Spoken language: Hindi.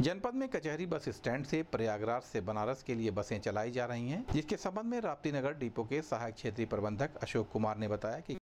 जनपद में कचहरी बस स्टैंड से प्रयागराज से बनारस के लिए बसें चलाई जा रही हैं जिसके संबंध में राप्ती नगर डिपो के सहायक क्षेत्रीय प्रबंधक अशोक कुमार ने बताया कि